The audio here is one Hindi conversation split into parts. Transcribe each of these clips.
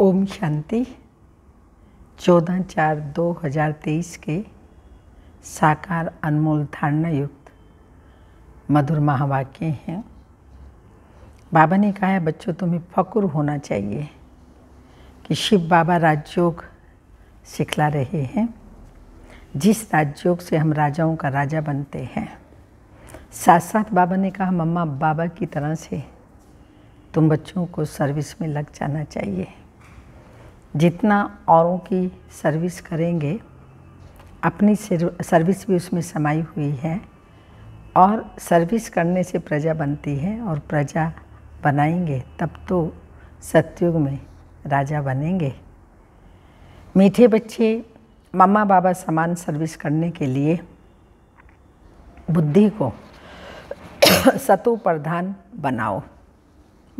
ओम शांति चौदह चार दो हजार तेईस के साकार अनमोल धारणा युक्त मधुर महावाक्य हैं बाबा ने कहा है बच्चों तुम्हें फकुर होना चाहिए कि शिव बाबा राजयोग सिखला रहे हैं जिस राजयोग से हम राजाओं का राजा बनते हैं साथ साथ बाबा ने कहा मम्मा बाबा की तरह से तुम बच्चों को सर्विस में लग जाना चाहिए जितना औरों की सर्विस करेंगे अपनी सर्विस भी उसमें समाई हुई है और सर्विस करने से प्रजा बनती है और प्रजा बनाएंगे तब तो सत्युग में राजा बनेंगे मीठे बच्चे मम्मा बाबा समान सर्विस करने के लिए बुद्धि को सतो प्रधान बनाओ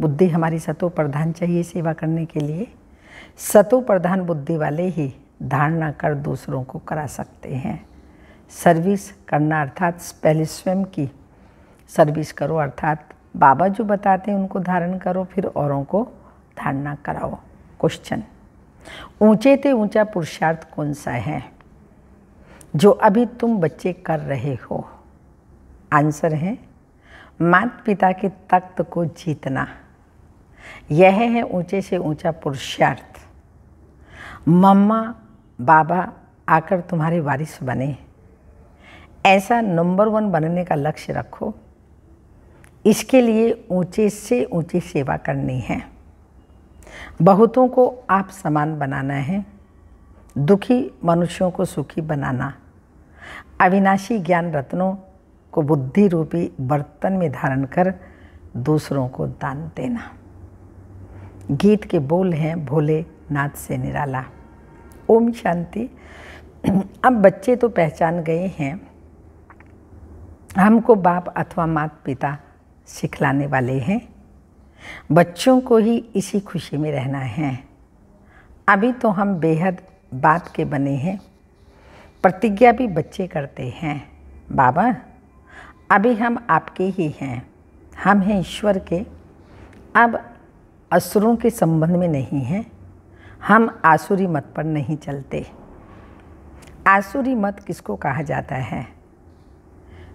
बुद्धि हमारी सतो प्रधान चाहिए सेवा करने के लिए सतो प्रधान बुद्धि वाले ही धारणा कर दूसरों को करा सकते हैं सर्विस करना अर्थात पहले स्वयं की सर्विस करो अर्थात बाबा जो बताते हैं उनको धारण करो फिर औरों को धारणा कराओ क्वेश्चन ऊंचे ते ऊंचा पुरुषार्थ कौन सा है जो अभी तुम बच्चे कर रहे हो आंसर है माता पिता के तख्त को जीतना यह है ऊंचे से ऊंचा पुरुषार्थ मम्मा बाबा आकर तुम्हारे वारिस बने ऐसा नंबर वन बनने का लक्ष्य रखो इसके लिए ऊंचे से ऊंची सेवा करनी है बहुतों को आप समान बनाना है दुखी मनुष्यों को सुखी बनाना अविनाशी ज्ञान रत्नों को बुद्धि रूपी बर्तन में धारण कर दूसरों को दान देना गीत के बोल हैं भोले नाथ से निराला ओम शांति अब बच्चे तो पहचान गए हैं हमको बाप अथवा माता पिता सिखलाने वाले हैं बच्चों को ही इसी खुशी में रहना है अभी तो हम बेहद बाप के बने हैं प्रतिज्ञा भी बच्चे करते हैं बाबा अभी हम आपके ही हैं हम हैं ईश्वर के अब असुरों के संबंध में नहीं है हम आसुरी मत पर नहीं चलते आसुरी मत किसको कहा जाता है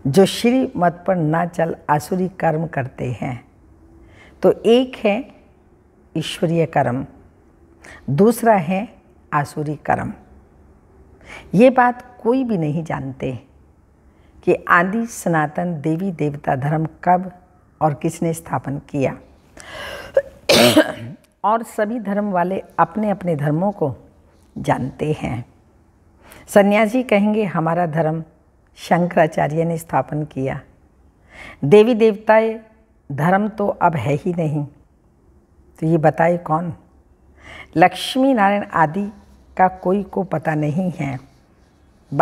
जो श्री मत पर ना चल आसुरी कर्म करते हैं तो एक है ईश्वरीय कर्म दूसरा है आसुरी कर्म ये बात कोई भी नहीं जानते कि आदि सनातन देवी देवता धर्म कब और किसने स्थापन किया और सभी धर्म वाले अपने अपने धर्मों को जानते हैं सन्यासी कहेंगे हमारा धर्म शंकराचार्य ने स्थापन किया देवी देवताएं धर्म तो अब है ही नहीं तो ये बताए कौन लक्ष्मी नारायण आदि का कोई को पता नहीं है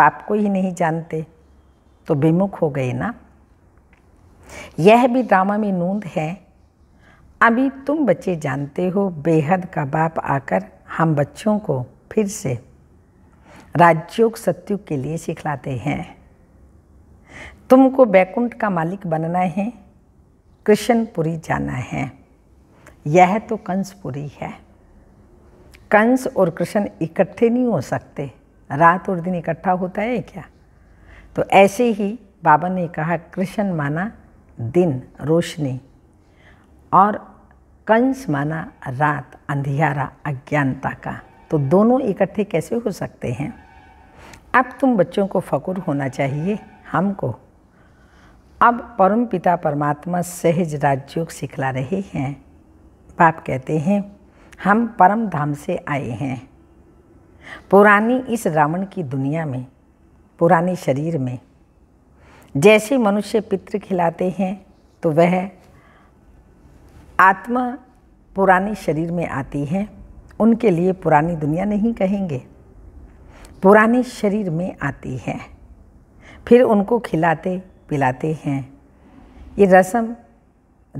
बाप को ही नहीं जानते तो विमुख हो गए ना यह भी ड्रामा में नूंद है अभी तुम बच्चे जानते हो बेहद का बाप आकर हम बच्चों को फिर से राज्योग सत्युग के लिए सिखलाते हैं तुमको बैकुंठ का मालिक बनना है कृष्णपुरी जाना है यह तो कंसपुरी है कंस और कृष्ण इकट्ठे नहीं हो सकते रात और दिन इकट्ठा होता है क्या तो ऐसे ही बाबा ने कहा कृष्ण माना दिन रोशनी और कंस माना रात अंधियारा अज्ञानता का तो दोनों इकट्ठे कैसे हो सकते हैं अब तुम बच्चों को फ़कुर होना चाहिए हमको अब परम पिता परमात्मा सहज राजयोग सिखला रहे हैं बाप कहते हैं हम परम धाम से आए हैं पुरानी इस रावण की दुनिया में पुराने शरीर में जैसे मनुष्य पितृ खिलाते हैं तो वह आत्मा पुराने शरीर में आती है उनके लिए पुरानी दुनिया नहीं कहेंगे पुराने शरीर में आती है फिर उनको खिलाते पिलाते हैं ये रस्म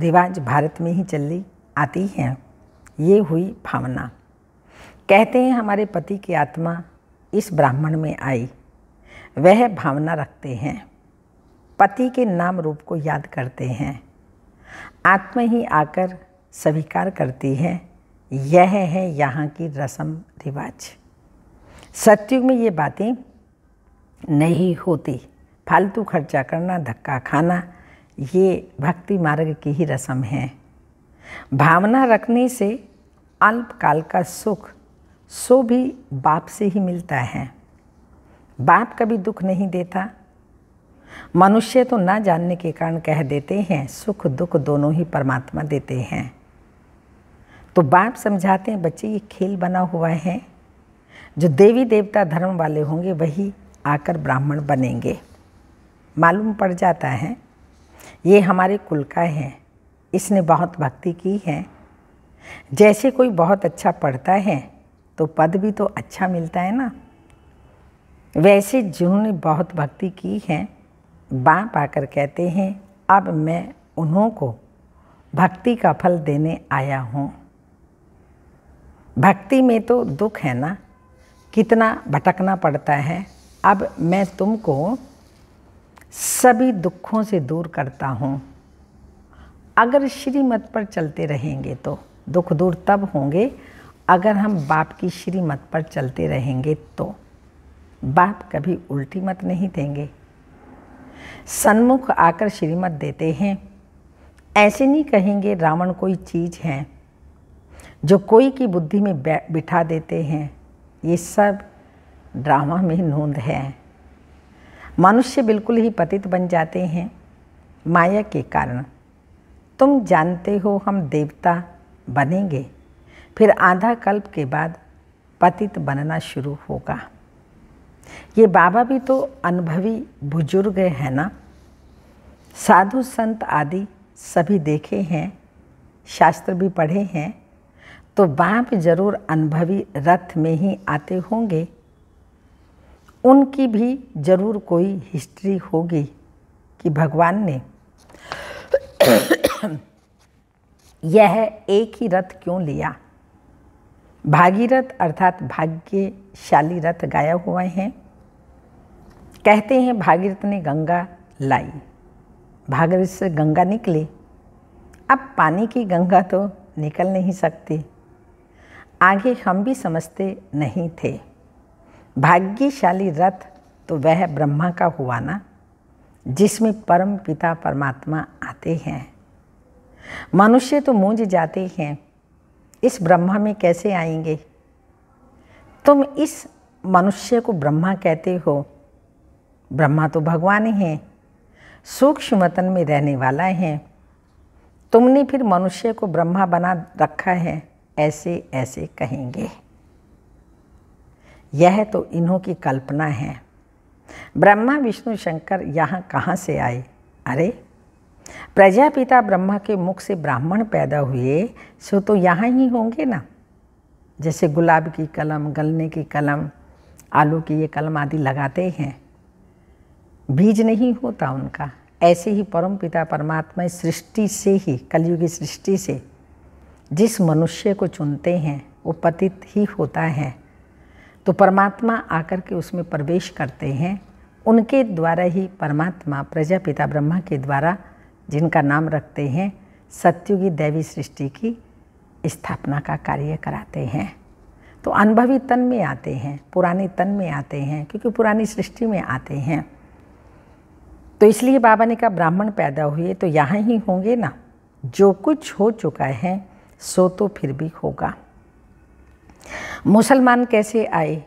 रिवाज भारत में ही चली आती है ये हुई भावना कहते हैं हमारे पति की आत्मा इस ब्राह्मण में आई वह भावना रखते हैं पति के नाम रूप को याद करते हैं आत्मा ही आकर स्वीकार करती है यह है यहाँ की रस्म रिवाज सत्युग में ये बातें नहीं होती फालतू खर्चा करना धक्का खाना ये भक्ति मार्ग की ही रसम है भावना रखने से अल्पकाल का सुख सो भी बाप से ही मिलता है बाप कभी दुख नहीं देता मनुष्य तो ना जानने के कारण कह देते हैं सुख दुख दोनों ही परमात्मा देते हैं तो बाप समझाते हैं बच्चे ये खेल बना हुआ है जो देवी देवता धर्म वाले होंगे वही आकर ब्राह्मण बनेंगे मालूम पड़ जाता है ये हमारे कुल का है इसने बहुत भक्ति की है जैसे कोई बहुत अच्छा पढ़ता है तो पद भी तो अच्छा मिलता है ना वैसे जिन्होंने बहुत भक्ति की है बाँ पाकर कहते हैं अब मैं उन्हों को भक्ति का फल देने आया हूँ भक्ति में तो दुख है ना कितना भटकना पड़ता है अब मैं तुमको सभी दुखों से दूर करता हूँ अगर श्रीमत पर चलते रहेंगे तो दुख दूर तब होंगे अगर हम बाप की श्रीमत पर चलते रहेंगे तो बाप कभी उल्टी मत नहीं देंगे सन्मुख आकर श्रीमत देते हैं ऐसे नहीं कहेंगे रावण कोई चीज है जो कोई की बुद्धि में बिठा देते हैं ये सब ड्रामा में नोंद है मनुष्य बिल्कुल ही पतित बन जाते हैं माया के कारण तुम जानते हो हम देवता बनेंगे फिर आधा कल्प के बाद पतित बनना शुरू होगा ये बाबा भी तो अनुभवी बुजुर्ग हैं ना साधु संत आदि सभी देखे हैं शास्त्र भी पढ़े हैं तो बाप जरूर अनुभवी रथ में ही आते होंगे उनकी भी जरूर कोई हिस्ट्री होगी कि भगवान ने यह एक ही रथ क्यों लिया भागीरथ अर्थात भाग्यशाली रथ गाया हुआ है कहते हैं भागीरथ ने गंगा लाई भागीरथ से गंगा निकली अब पानी की गंगा तो निकल नहीं सकती आगे हम भी समझते नहीं थे भाग्यशाली रथ तो वह ब्रह्मा का हुआ ना जिसमें परम पिता परमात्मा आते हैं मनुष्य तो मूझ जाते हैं इस ब्रह्मा में कैसे आएंगे तुम इस मनुष्य को ब्रह्मा कहते हो ब्रह्मा तो भगवान हैं सूक्ष्म वतन में रहने वाला है तुमने फिर मनुष्य को ब्रह्मा बना रखा है ऐसे ऐसे कहेंगे यह तो इन्हों की कल्पना है ब्रह्मा विष्णु शंकर यहाँ कहाँ से आए अरे प्रजापिता ब्रह्मा के मुख से ब्राह्मण पैदा हुए सो तो यहाँ ही होंगे ना जैसे गुलाब की कलम गलने की कलम आलू की ये कलम आदि लगाते हैं बीज नहीं होता उनका ऐसे ही परम पिता परमात्मा सृष्टि से ही कलयुगी सृष्टि से जिस मनुष्य को चुनते हैं वो पतित ही होता है तो परमात्मा आकर के उसमें प्रवेश करते हैं उनके द्वारा ही परमात्मा प्रजापिता ब्रह्मा के द्वारा जिनका नाम रखते हैं सत्युगी देवी सृष्टि की स्थापना का कार्य कराते हैं तो अनुभवी तन में आते हैं पुराने तन में आते हैं क्योंकि पुरानी सृष्टि में आते हैं तो इसलिए बाबा ने कहा ब्राह्मण पैदा हुए तो यहाँ ही होंगे ना जो कुछ हो चुका है सो तो फिर भी होगा मुसलमान कैसे आए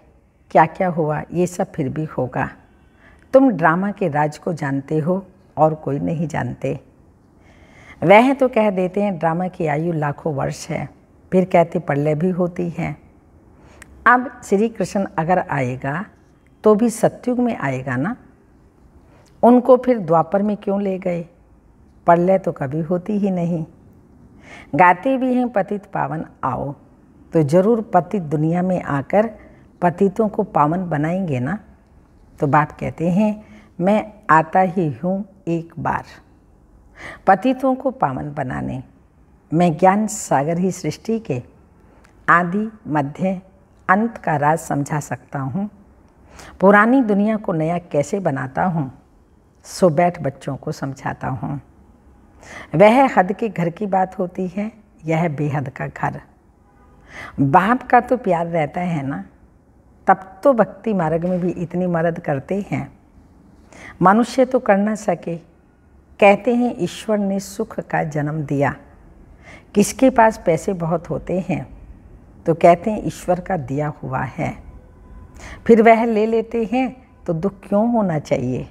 क्या क्या हुआ ये सब फिर भी होगा तुम ड्रामा के राज को जानते हो और कोई नहीं जानते वह तो कह देते हैं ड्रामा की आयु लाखों वर्ष है फिर कहते पल्ले भी होती है अब श्री कृष्ण अगर आएगा तो भी सत्युग में आएगा ना उनको फिर द्वापर में क्यों ले गए पल्ले तो कभी होती ही नहीं गाते भी हैं पतित पावन आओ तो ज़रूर पतित दुनिया में आकर पतितों को पावन बनाएंगे ना तो बाप कहते हैं मैं आता ही हूँ एक बार पतितों को पावन बनाने मैं ज्ञान सागर ही सृष्टि के आदि मध्य अंत का राज समझा सकता हूँ पुरानी दुनिया को नया कैसे बनाता हूँ सो बैठ बच्चों को समझाता हूँ वह हद के घर की बात होती है यह बेहद का घर बाप का तो प्यार रहता है ना तब तो भक्ति मार्ग में भी इतनी मदद करते हैं मनुष्य तो कर ना सके कहते हैं ईश्वर ने सुख का जन्म दिया किसके पास पैसे बहुत होते हैं तो कहते हैं ईश्वर का दिया हुआ है फिर वह ले लेते हैं तो दुख क्यों होना चाहिए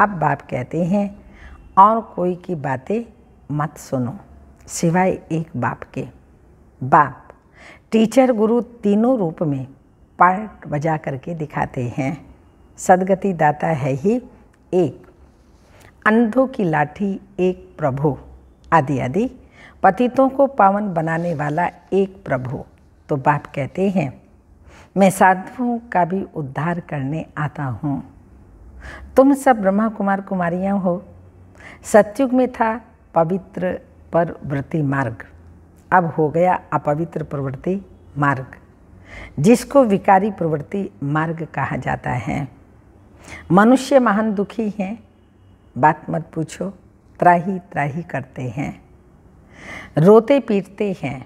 अब बाप कहते हैं और कोई की बातें मत सुनो सिवाय एक बाप के बाप टीचर गुरु तीनों रूप में पार्ट बजा करके दिखाते हैं सदगति दाता है ही एक अंधों की लाठी एक प्रभु आदि आदि पतितों को पावन बनाने वाला एक प्रभु तो बाप कहते हैं मैं साधुओं का भी उद्धार करने आता हूँ तुम सब ब्रह्मा कुमार कुमारियाँ हो सत्युग में था पवित्र परवृत्ति मार्ग अब हो गया अपवित्र प्रवृत्ति मार्ग जिसको विकारी प्रवृत्ति मार्ग कहा जाता है मनुष्य महान दुखी हैं बात मत पूछो त्राही त्राही करते हैं रोते पीटते हैं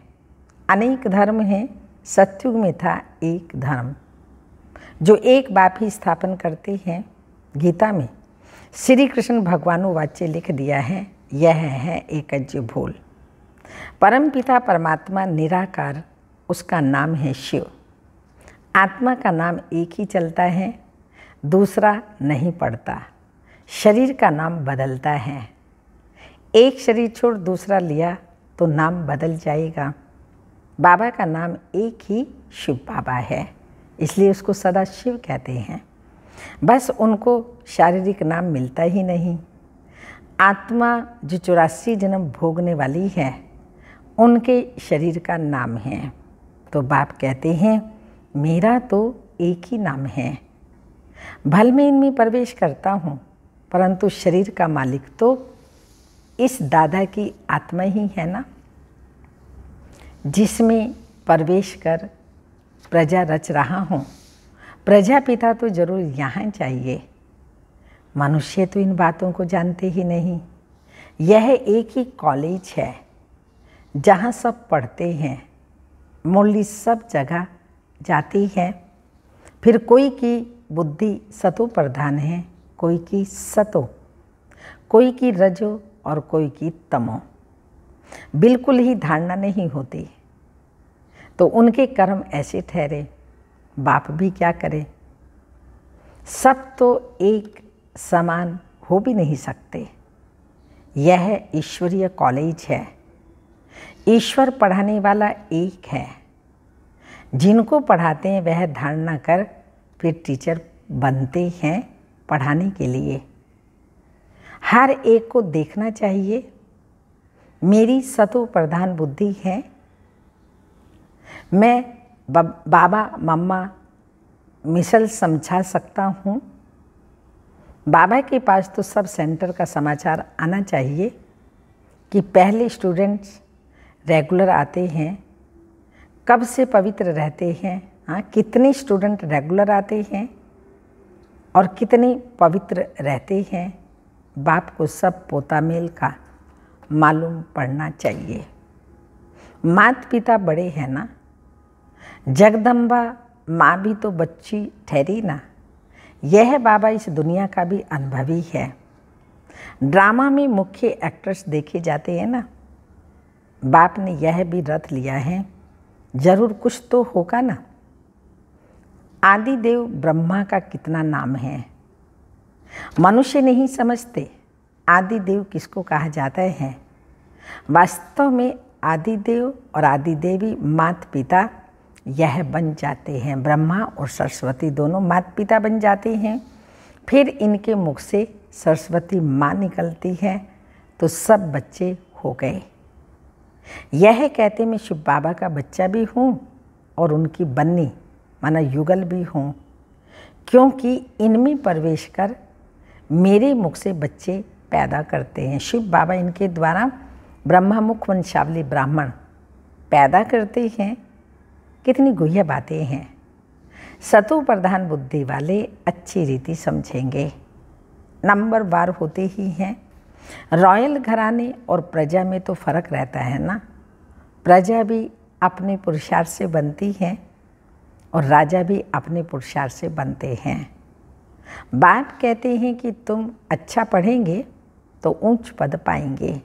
अनेक धर्म हैं सत्युग में था एक धर्म जो एक बाप ही स्थापन करते हैं गीता में श्री कृष्ण वाच्य लिख दिया है यह है एकज्ञ भूल परम पिता परमात्मा निराकार उसका नाम है शिव आत्मा का नाम एक ही चलता है दूसरा नहीं पड़ता शरीर का नाम बदलता है एक शरीर छोड़ दूसरा लिया तो नाम बदल जाएगा बाबा का नाम एक ही शिव बाबा है इसलिए उसको सदा शिव कहते हैं बस उनको शारीरिक नाम मिलता ही नहीं आत्मा जो चौरासी जन्म भोगने वाली है उनके शरीर का नाम है तो बाप कहते हैं मेरा तो एक ही नाम है भल में इनमें प्रवेश करता हूँ परंतु शरीर का मालिक तो इस दादा की आत्मा ही है ना जिसमें प्रवेश कर प्रजा रच रहा हूँ प्रजापिता तो जरूर यहाँ चाहिए मनुष्य तो इन बातों को जानते ही नहीं यह एक ही कॉलेज है जहाँ सब पढ़ते हैं मुरली सब जगह जाती है फिर कोई की बुद्धि सतो प्रधान है कोई की सतो कोई की रजो और कोई की तमो बिल्कुल ही धारणा नहीं होती तो उनके कर्म ऐसे ठहरे बाप भी क्या करे सब तो एक समान हो भी नहीं सकते यह ईश्वरीय कॉलेज है ईश्वर पढ़ाने वाला एक है जिनको पढ़ाते हैं वह धारणा कर फिर टीचर बनते हैं पढ़ाने के लिए हर एक को देखना चाहिए मेरी सतो प्रधान बुद्धि है मैं बाबा मम्मा मिसल समझा सकता हूँ बाबा के पास तो सब सेंटर का समाचार आना चाहिए कि पहले स्टूडेंट्स रेगुलर आते हैं कब से पवित्र रहते हैं हाँ कितने स्टूडेंट रेगुलर आते हैं और कितने पवित्र रहते हैं बाप को सब पोता मेल का मालूम पड़ना चाहिए मात पिता बड़े हैं ना जगदम्बा माँ भी तो बच्ची ठहरी ना यह बाबा इस दुनिया का भी अनुभवी है ड्रामा में मुख्य एक्टर्स देखे जाते हैं ना बाप ने यह भी रथ लिया है ज़रूर कुछ तो होगा ना आदिदेव ब्रह्मा का कितना नाम है मनुष्य नहीं समझते आदिदेव किसको कहा जाता है वास्तव में आदिदेव और आदिदेवी मात पिता यह बन जाते हैं ब्रह्मा और सरस्वती दोनों मात पिता बन जाते हैं फिर इनके मुख से सरस्वती माँ निकलती है तो सब बच्चे हो गए यह कहते मैं शिव बाबा का बच्चा भी हूँ और उनकी बन्नी माना युगल भी हों क्योंकि इनमें प्रवेश कर मेरे मुख से बच्चे पैदा करते हैं शिव बाबा इनके द्वारा ब्रह्मा मुख वंशावली ब्राह्मण पैदा करते हैं कितनी गुह्य बातें हैं सतु प्रधान बुद्धि वाले अच्छी रीति समझेंगे नंबर बार होते ही हैं रॉयल घराने और प्रजा में तो फ़र्क रहता है ना प्रजा भी अपने पुरुषार्थ से बनती हैं और राजा भी अपने पुरुषार्थ से बनते हैं बाप कहते हैं कि तुम अच्छा पढ़ेंगे तो ऊंच पद पाएंगे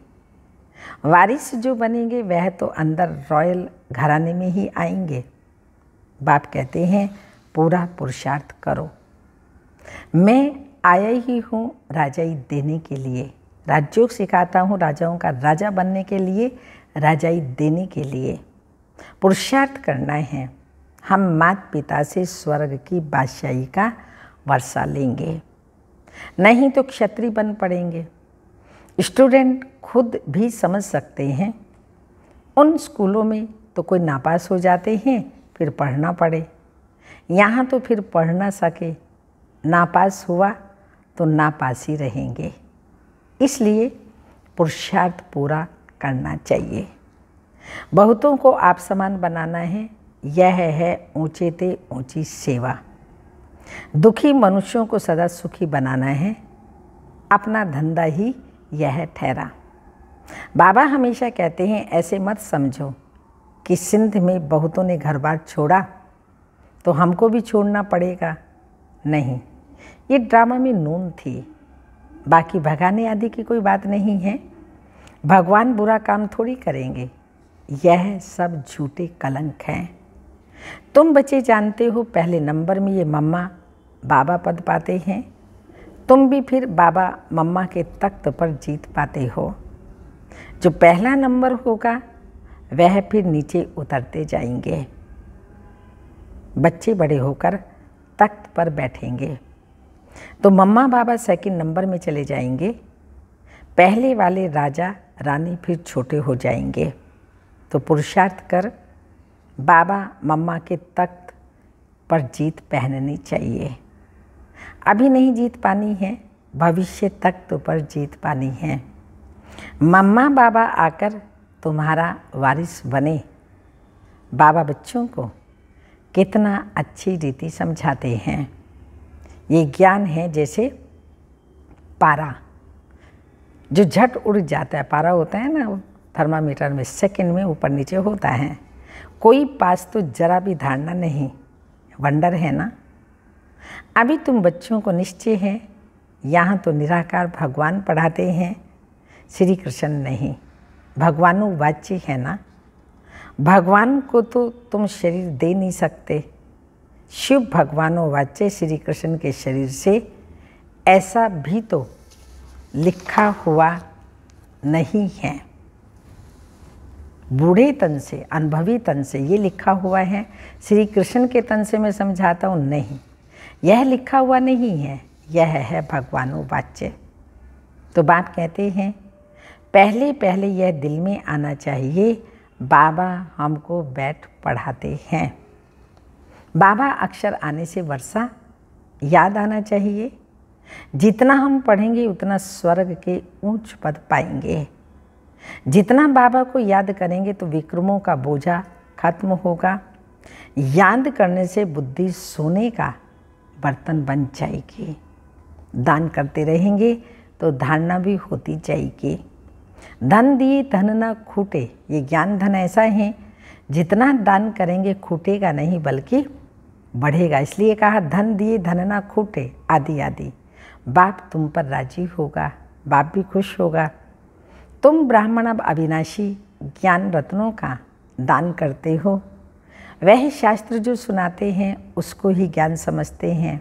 वारिस जो बनेंगे वह तो अंदर रॉयल घराने में ही आएंगे बाप कहते हैं पूरा पुरुषार्थ करो मैं आया ही हूँ राजाई देने के लिए राज्यों सिखाता हूँ राजाओं का राजा बनने के लिए राजाई देने के लिए पुरुषार्थ करना है हम माता पिता से स्वर्ग की बादशाही का वर्षा लेंगे नहीं तो क्षत्रिय बन पड़ेंगे स्टूडेंट खुद भी समझ सकते हैं उन स्कूलों में तो कोई नापास हो जाते हैं फिर पढ़ना पड़े यहाँ तो फिर पढ़ ना सके नापास हुआ तो नापास ही रहेंगे इसलिए पुरुषार्थ पूरा करना चाहिए बहुतों को आप समान बनाना है यह है ऊंचे ते ऊंची सेवा दुखी मनुष्यों को सदा सुखी बनाना है अपना धंधा ही यह ठहरा बाबा हमेशा कहते हैं ऐसे मत समझो कि सिंध में बहुतों ने घर बार छोड़ा तो हमको भी छोड़ना पड़ेगा नहीं ये ड्रामा में नून थी बाकी भगाने आदि की कोई बात नहीं है भगवान बुरा काम थोड़ी करेंगे यह सब झूठे कलंक हैं तुम बच्चे जानते हो पहले नंबर में ये मम्मा बाबा पद पाते हैं तुम भी फिर बाबा मम्मा के तख्त पर जीत पाते हो जो पहला नंबर होगा वह फिर नीचे उतरते जाएंगे बच्चे बड़े होकर तख्त पर बैठेंगे तो मम्मा बाबा सेकंड नंबर में चले जाएंगे पहले वाले राजा रानी फिर छोटे हो जाएंगे तो पुरुषार्थ कर बाबा मम्मा के तख्त पर जीत पहननी चाहिए अभी नहीं जीत पानी है भविष्य तख्त पर जीत पानी है मम्मा बाबा आकर तुम्हारा वारिस बने बाबा बच्चों को कितना अच्छी रीति समझाते हैं ये ज्ञान है जैसे पारा जो झट उड़ जाता है पारा होता है ना थर्मामीटर में सेकंड में ऊपर नीचे होता है कोई पास तो जरा भी धारणा नहीं वंडर है ना अभी तुम बच्चों को निश्चय है यहाँ तो निराकार भगवान पढ़ाते हैं श्री कृष्ण नहीं भगवानु वाच्य है ना भगवान को तो तुम शरीर दे नहीं सकते शिव भगवानो वाच्य श्री कृष्ण के शरीर से ऐसा भी तो लिखा हुआ नहीं है बूढ़े तन से अनुभवी तन से ये लिखा हुआ है श्री कृष्ण के तन से मैं समझाता हूँ नहीं यह लिखा हुआ नहीं है यह है भगवानो वाच्य तो बाप कहते हैं पहले पहले यह दिल में आना चाहिए बाबा हमको बैठ पढ़ाते हैं बाबा अक्षर आने से वर्षा याद आना चाहिए जितना हम पढ़ेंगे उतना स्वर्ग के ऊंच पद पाएंगे जितना बाबा को याद करेंगे तो विक्रमों का बोझा खत्म होगा याद करने से बुद्धि सोने का बर्तन बन जाएगी दान करते रहेंगे तो धारणा भी होती जाएगी धन दिए धन न खूटे ये ज्ञान धन ऐसा है जितना दान करेंगे खूटेगा नहीं बल्कि बढ़ेगा इसलिए कहा धन दिए धन ना खूटे आदि आदि बाप तुम पर राजी होगा बाप भी खुश होगा तुम ब्राह्मण अब अविनाशी ज्ञान रत्नों का दान करते हो वह शास्त्र जो सुनाते हैं उसको ही ज्ञान समझते हैं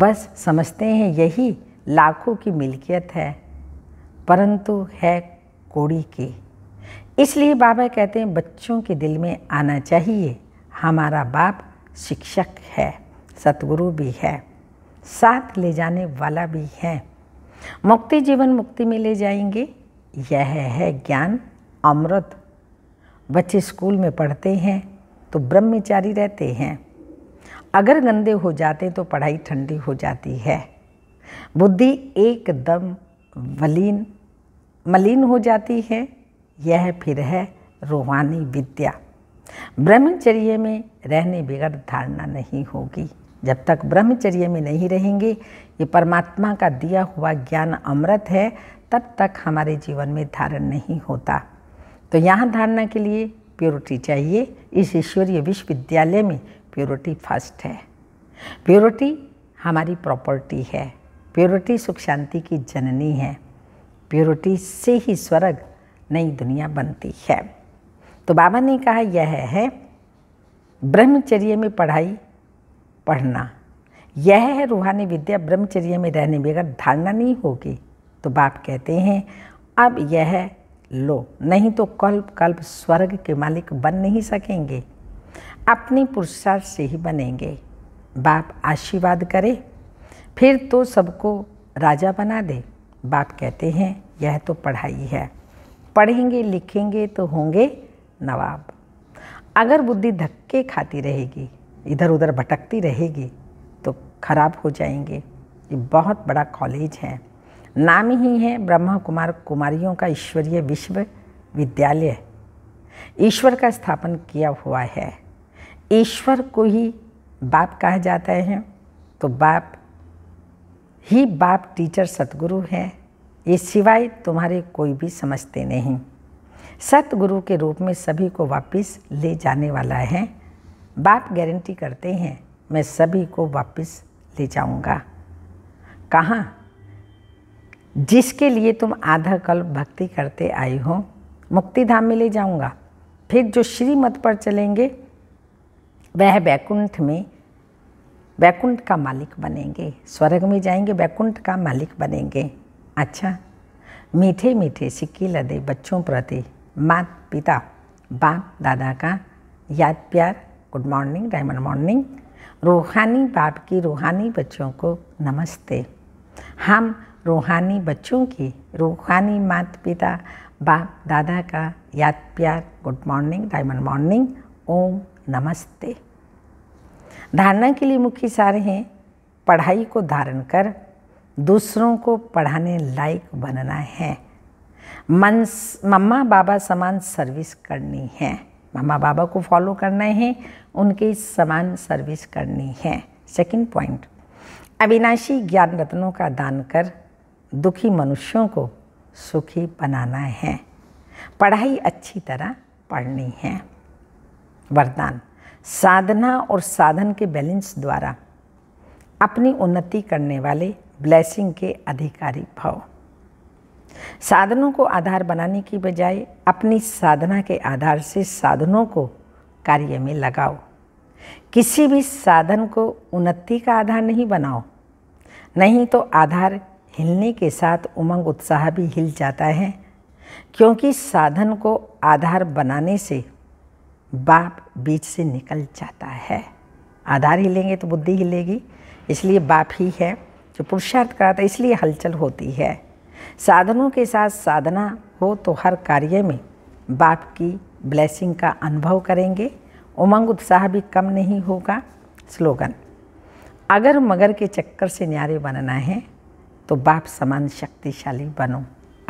बस समझते हैं यही लाखों की मिल्कियत है परंतु है कोड़ी की इसलिए बाबा कहते हैं बच्चों के दिल में आना चाहिए हमारा बाप शिक्षक है सतगुरु भी है साथ ले जाने वाला भी है मुक्ति जीवन मुक्ति में ले जाएंगे यह है ज्ञान अमृत बच्चे स्कूल में पढ़ते हैं तो ब्रह्मचारी रहते हैं अगर गंदे हो जाते तो पढ़ाई ठंडी हो जाती है बुद्धि एकदम वलीन मलिन हो जाती है यह फिर है रूहानी विद्या ब्रह्मचर्य में रहने बगैर धारणा नहीं होगी जब तक ब्रह्मचर्य में नहीं रहेंगे ये परमात्मा का दिया हुआ ज्ञान अमृत है तब तक हमारे जीवन में धारण नहीं होता तो यहाँ धारणा के लिए प्योरिटी चाहिए इस ईश्वरीय विश्वविद्यालय में प्योरिटी फर्स्ट है प्योरिटी हमारी प्रॉपर्टी है प्योरिटी सुख शांति की जननी है प्योरिटी से ही स्वर्ग नई दुनिया बनती है तो बाबा ने कहा यह है, ब्रह्मचर्य में पढ़ाई पढ़ना यह है रूहानी विद्या ब्रह्मचर्य में रहने बगैर धारणा नहीं होगी तो बाप कहते हैं अब यह लो नहीं तो कल्प कल्प स्वर्ग के मालिक बन नहीं सकेंगे अपनी पुरुषार्थ से ही बनेंगे बाप आशीर्वाद करे फिर तो सबको राजा बना दे बाप कहते हैं यह तो पढ़ाई है पढ़ेंगे लिखेंगे तो होंगे नवाब अगर बुद्धि धक्के खाती रहेगी इधर उधर भटकती रहेगी तो खराब हो जाएंगे ये बहुत बड़ा कॉलेज है नाम ही है ब्रह्म कुमार कुमारियों का ईश्वरीय विश्व विद्यालय ईश्वर का स्थापन किया हुआ है ईश्वर को ही बाप कहा जाता है तो बाप ही बाप टीचर सतगुरु हैं ये सिवाय तुम्हारे कोई भी समझते नहीं सतगुरु के रूप में सभी को वापस ले जाने वाला है बाप गारंटी करते हैं मैं सभी को वापस ले जाऊंगा कहाँ जिसके लिए तुम आधा कल्प भक्ति करते आए हो मुक्ति धाम में ले जाऊंगा फिर जो श्रीमत पर चलेंगे वह वैकुंठ में वैकुंठ का मालिक बनेंगे स्वर्ग में जाएंगे वैकुंठ का मालिक बनेंगे अच्छा मीठे मीठे सिक्की लदे बच्चों प्रति मात पिता बाप दादा का याद प्यार गुड मॉर्निंग डायमंड मॉर्निंग रूहानी बाप की रूहानी बच्चों को नमस्ते हम रूहानी बच्चों की रूहानी माता पिता बाप दादा का याद प्यार गुड मॉर्निंग डायमंड मॉर्निंग ओम नमस्ते धारणा के लिए मुख्य सारे हैं पढ़ाई को धारण कर दूसरों को पढ़ाने लायक बनना है मन मम्मा बाबा समान सर्विस करनी है मम्मा बाबा को फॉलो करना है उनके समान सर्विस करनी है सेकंड पॉइंट अविनाशी ज्ञान रत्नों का दान कर दुखी मनुष्यों को सुखी बनाना है पढ़ाई अच्छी तरह पढ़नी है वरदान साधना और साधन के बैलेंस द्वारा अपनी उन्नति करने वाले ब्लेसिंग के अधिकारी भाव साधनों को आधार बनाने की बजाय अपनी साधना के आधार से साधनों को कार्य में लगाओ किसी भी साधन को उन्नति का आधार नहीं बनाओ नहीं तो आधार हिलने के साथ उमंग उत्साह भी हिल जाता है क्योंकि साधन को आधार बनाने से बाप बीच से निकल जाता है आधार हिलेंगे तो बुद्धि हिलेगी इसलिए बाप ही है जो पुरुषार्थ कराता है इसलिए हलचल होती है साधनों के साथ साधना हो तो हर कार्य में बाप की ब्लेसिंग का अनुभव करेंगे उमंग उत्साह भी कम नहीं होगा स्लोगन अगर मगर के चक्कर से न्यारे बनना है तो बाप समान शक्तिशाली बनो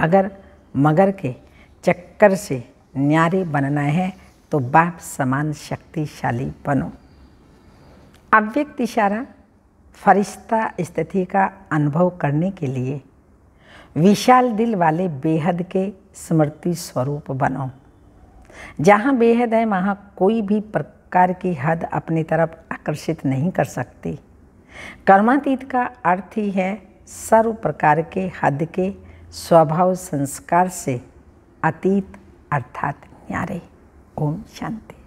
अगर मगर के चक्कर से न्यारे बनना है तो बाप समान शक्तिशाली बनो अव्यक्त इशारा फरिश्ता स्थिति का अनुभव करने के लिए विशाल दिल वाले बेहद के स्मृति स्वरूप बनो जहाँ बेहद है वहाँ कोई भी प्रकार की हद अपनी तरफ आकर्षित नहीं कर सकती कर्मातीत का अर्थ ही है सर्व प्रकार के हद के स्वभाव संस्कार से अतीत अर्थात न्यारे ओम शांति